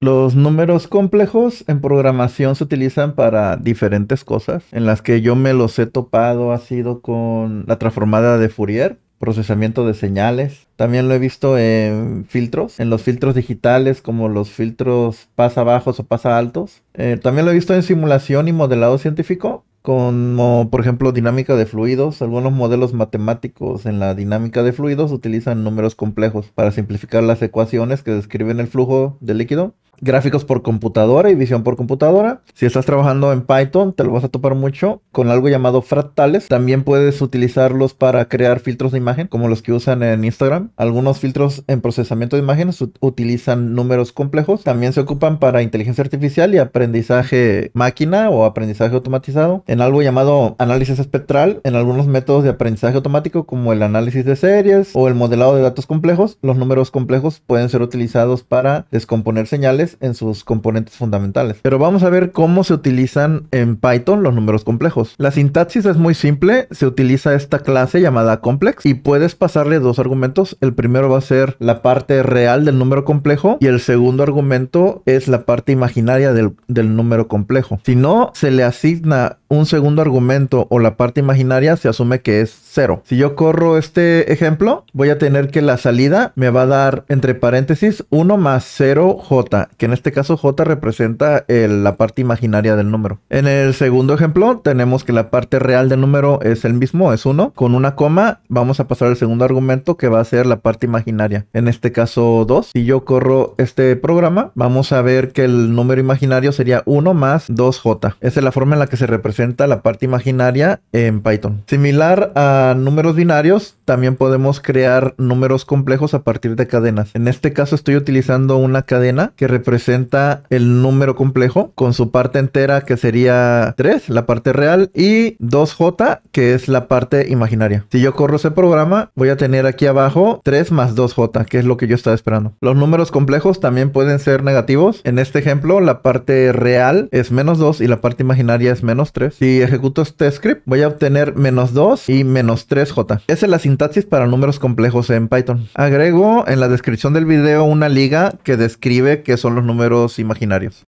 Los números complejos en programación se utilizan para diferentes cosas. En las que yo me los he topado ha sido con la transformada de Fourier, procesamiento de señales. También lo he visto en filtros, en los filtros digitales como los filtros pasa bajos o pasa altos. Eh, también lo he visto en simulación y modelado científico, como por ejemplo dinámica de fluidos. Algunos modelos matemáticos en la dinámica de fluidos utilizan números complejos para simplificar las ecuaciones que describen el flujo de líquido gráficos por computadora y visión por computadora. Si estás trabajando en Python, te lo vas a topar mucho con algo llamado fractales. También puedes utilizarlos para crear filtros de imagen, como los que usan en Instagram. Algunos filtros en procesamiento de imágenes utilizan números complejos. También se ocupan para inteligencia artificial y aprendizaje máquina o aprendizaje automatizado. En algo llamado análisis espectral, en algunos métodos de aprendizaje automático, como el análisis de series o el modelado de datos complejos, los números complejos pueden ser utilizados para descomponer señales en sus componentes fundamentales. Pero vamos a ver cómo se utilizan en Python los números complejos. La sintaxis es muy simple, se utiliza esta clase llamada complex y puedes pasarle dos argumentos. El primero va a ser la parte real del número complejo y el segundo argumento es la parte imaginaria del, del número complejo. Si no, se le asigna un segundo argumento o la parte imaginaria se asume que es cero. Si yo corro este ejemplo, voy a tener que la salida me va a dar entre paréntesis 1 más 0j, que en este caso j representa la parte imaginaria del número. En el segundo ejemplo tenemos que la parte real del número es el mismo, es 1. Con una coma vamos a pasar al segundo argumento que va a ser la parte imaginaria. En este caso 2. Si yo corro este programa, vamos a ver que el número imaginario sería 1 más 2j. Esa es la forma en la que se representa la parte imaginaria en Python. Similar a números binarios, también podemos crear números complejos a partir de cadenas. En este caso estoy utilizando una cadena que representa el número complejo con su parte entera que sería 3, la parte real, y 2j que es la parte imaginaria. Si yo corro ese programa, voy a tener aquí abajo 3 más 2j, que es lo que yo estaba esperando. Los números complejos también pueden ser negativos. En este ejemplo, la parte real es menos 2 y la parte imaginaria es menos 3. Si ejecuto este script, voy a obtener menos 2 y menos 3j. Esa es la sintaxis para números complejos en Python. Agrego en la descripción del video una liga que describe qué son los números imaginarios.